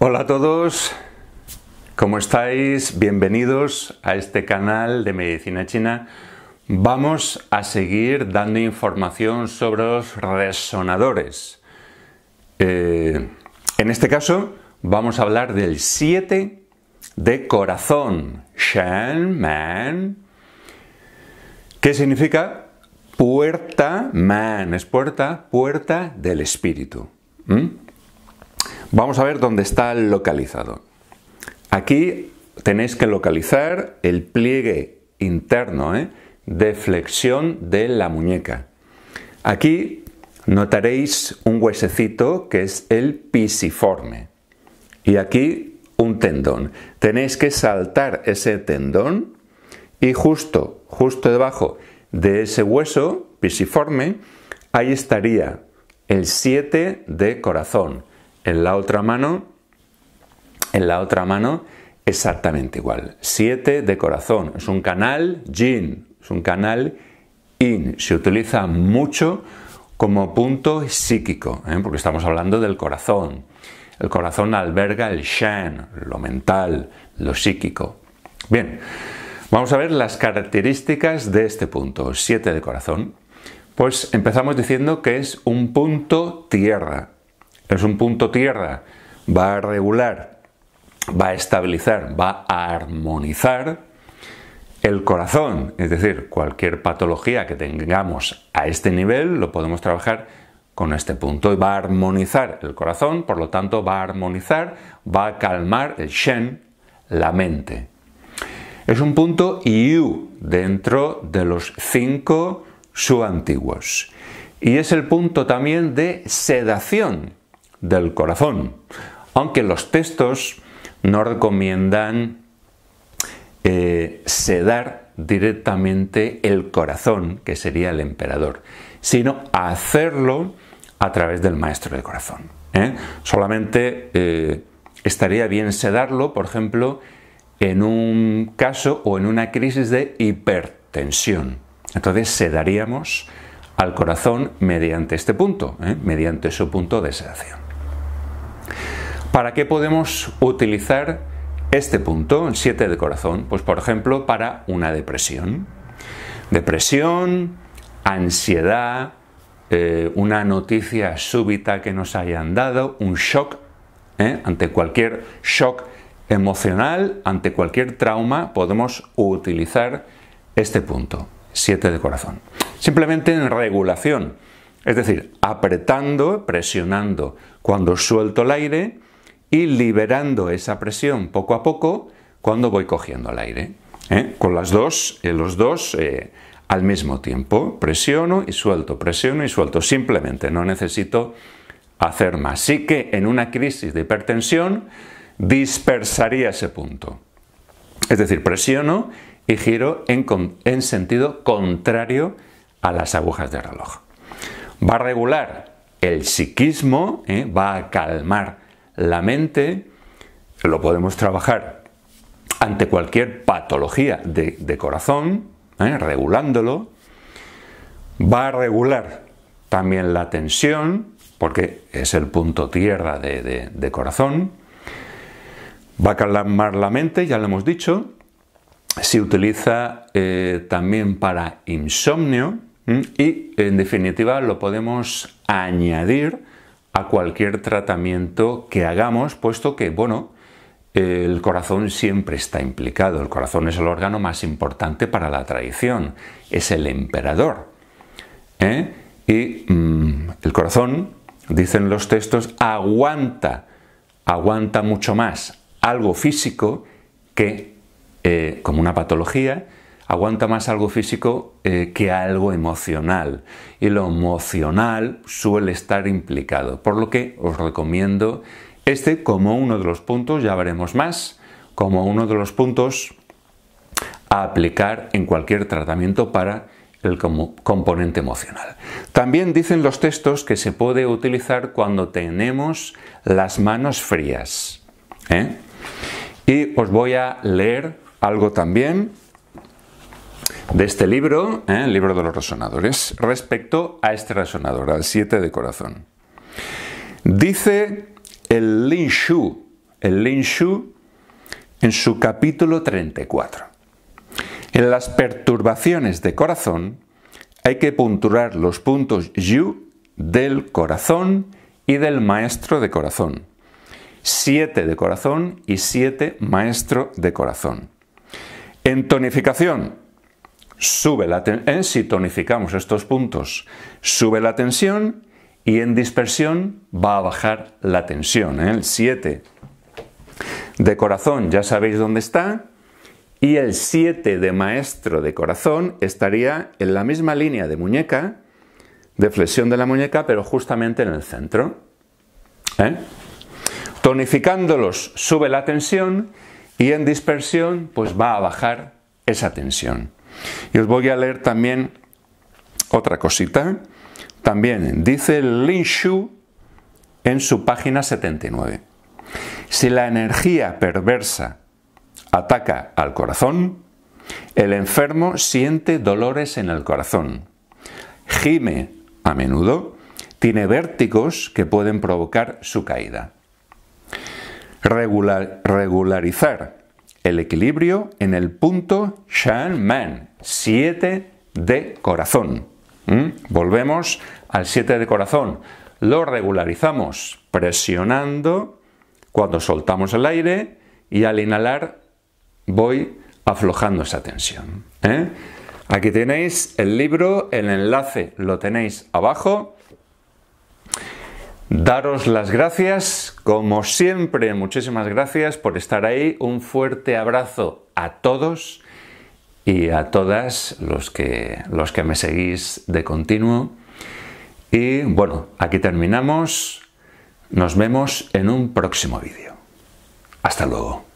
Hola a todos, ¿cómo estáis? Bienvenidos a este canal de Medicina China. Vamos a seguir dando información sobre los resonadores. Eh, en este caso, vamos a hablar del 7 de corazón, Shen Man, que significa puerta, man es puerta, puerta del espíritu. Vamos a ver dónde está localizado. Aquí tenéis que localizar el pliegue interno ¿eh? de flexión de la muñeca. Aquí notaréis un huesecito que es el pisiforme y aquí un tendón. Tenéis que saltar ese tendón y justo, justo debajo de ese hueso pisiforme, ahí estaría el 7 de corazón. En la otra mano, en la otra mano, exactamente igual. 7 de corazón. Es un canal yin, es un canal in. Se utiliza mucho como punto psíquico, ¿eh? porque estamos hablando del corazón. El corazón alberga el shan, lo mental, lo psíquico. Bien, vamos a ver las características de este punto, 7 de corazón. Pues empezamos diciendo que es un punto tierra, es un punto tierra, va a regular, va a estabilizar, va a armonizar el corazón, es decir, cualquier patología que tengamos a este nivel lo podemos trabajar con este punto y va a armonizar el corazón, por lo tanto va a armonizar, va a calmar el shen, la mente. Es un punto yu dentro de los cinco su y es el punto también de sedación del corazón. Aunque los textos no recomiendan eh, sedar directamente el corazón, que sería el emperador, sino hacerlo a través del maestro del corazón. ¿eh? Solamente eh, estaría bien sedarlo, por ejemplo, en un caso o en una crisis de hipertensión. Entonces sedaríamos al corazón mediante este punto, mediante su punto de sedación. ¿Para qué podemos utilizar este punto, el 7 de corazón? Pues por ejemplo, para una depresión. Depresión, ansiedad, eh, una noticia súbita que nos hayan dado, un shock, ¿eh? ante cualquier shock emocional, ante cualquier trauma, podemos utilizar este punto, 7 de corazón. Simplemente en regulación, es decir, apretando, presionando. Cuando suelto el aire, y liberando esa presión poco a poco cuando voy cogiendo el aire. ¿eh? Con las dos, eh, los dos eh, al mismo tiempo. Presiono y suelto, presiono y suelto. Simplemente no necesito hacer más. Así que en una crisis de hipertensión dispersaría ese punto. Es decir, presiono y giro en, en sentido contrario a las agujas de reloj. Va a regular el psiquismo, va a calmar la mente lo podemos trabajar ante cualquier patología de, corazón, ¿eh? regulándolo. Va a regular también la tensión, porque es el punto tierra de, corazón. Va a calmar la mente, ya lo hemos dicho. Se utiliza eh, también para insomnio y, en definitiva, lo podemos añadir a cualquier tratamiento que hagamos, puesto que, bueno, el corazón siempre está implicado. El corazón es el órgano más importante para la tradición. Es el emperador. ¿eh? Y mm, el corazón, dicen los textos, aguanta, aguanta mucho más algo físico que, eh, como una patología, aguanta más algo físico eh, que algo emocional. Y lo emocional suele estar implicado. Por lo que os recomiendo este como uno de los puntos, ya veremos más, como uno de los puntos a aplicar en cualquier tratamiento para el componente emocional. También dicen los textos que se puede utilizar cuando tenemos las manos frías. ¿eh? Y os voy a leer algo también de este libro, ¿eh? el libro de los resonadores, respecto a este resonador, al 7 de corazón. Dice el Lin Shu, el Lin Shu en su capítulo 34. En las perturbaciones de corazón hay que punturar los puntos Yu del corazón y del maestro de corazón. Siete de corazón y siete maestro de corazón. En tonificación, sube la tensión, si tonificamos estos puntos, sube la tensión y en dispersión va a bajar la tensión. ¿eh? El 7 de corazón ya sabéis dónde está y el 7 de maestro de corazón estaría en la misma línea de muñeca, de flexión de la muñeca, pero justamente en el centro. ¿eh? Tonificándolos sube la tensión y en dispersión pues va a bajar esa tensión. Y os voy a leer también otra cosita. También dice Lin Shu en su página 79. Si la energía perversa ataca al corazón, el enfermo siente dolores en el corazón, gime a menudo, tiene vértigos que pueden provocar su caída. regularizar equilibrio en el punto Shan Man, 7 de corazón. ¿Mm? Volvemos al 7 de corazón. Lo regularizamos presionando cuando soltamos el aire y al inhalar voy aflojando esa tensión. ¿eh? Aquí tenéis el libro, el enlace lo tenéis abajo Daros las gracias, como siempre, muchísimas gracias por estar ahí. Un fuerte abrazo a todos y a todas los que, los que me seguís de continuo. Y bueno, aquí terminamos. Nos vemos en un próximo vídeo. Hasta luego.